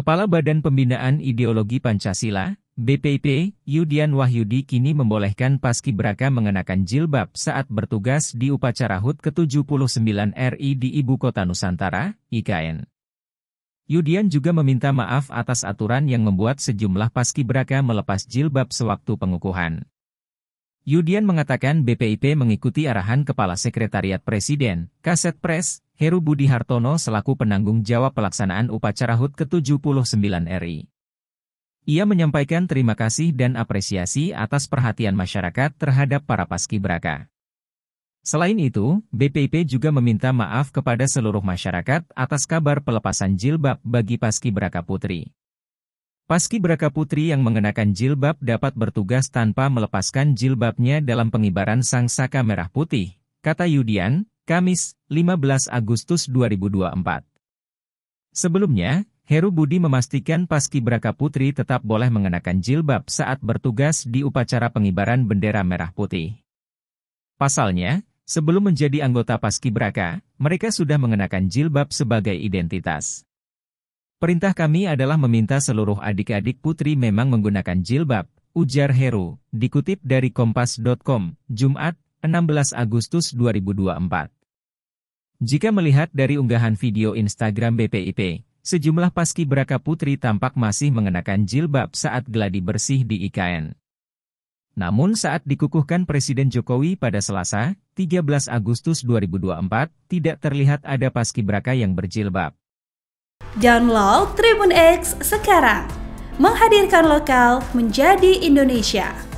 Kepala Badan Pembinaan Ideologi Pancasila, BPIP, Yudian Wahyudi kini membolehkan paskibraka mengenakan jilbab saat bertugas di upacara HUT ke-79 RI di Ibu Kota Nusantara, IKN. Yudian juga meminta maaf atas aturan yang membuat sejumlah paskibraka melepas jilbab sewaktu pengukuhan. Yudian mengatakan BPIP mengikuti arahan Kepala Sekretariat Presiden, Kaset Pres, Heru Budi Hartono selaku penanggung jawab pelaksanaan upacara HUT ke-79 RI. Ia menyampaikan terima kasih dan apresiasi atas perhatian masyarakat terhadap para paskibraka. Selain itu, BPIP juga meminta maaf kepada seluruh masyarakat atas kabar pelepasan jilbab bagi paskibraka putri. Paskibraka putri yang mengenakan jilbab dapat bertugas tanpa melepaskan jilbabnya dalam pengibaran sang saka merah putih, kata Yudian, Kamis, 15 Agustus 2024. Sebelumnya, Heru Budi memastikan paskibraka putri tetap boleh mengenakan jilbab saat bertugas di upacara pengibaran bendera merah putih. Pasalnya, sebelum menjadi anggota paskibraka, mereka sudah mengenakan jilbab sebagai identitas. Perintah kami adalah meminta seluruh adik-adik putri memang menggunakan jilbab, ujar Heru, dikutip dari kompas.com, Jumat, 16 Agustus 2024. Jika melihat dari unggahan video Instagram BPIP, sejumlah paski beraka putri tampak masih mengenakan jilbab saat geladi bersih di IKN. Namun saat dikukuhkan Presiden Jokowi pada Selasa, 13 Agustus 2024, tidak terlihat ada paskibraka yang berjilbab. Download Tribun X sekarang. Menghadirkan lokal menjadi Indonesia.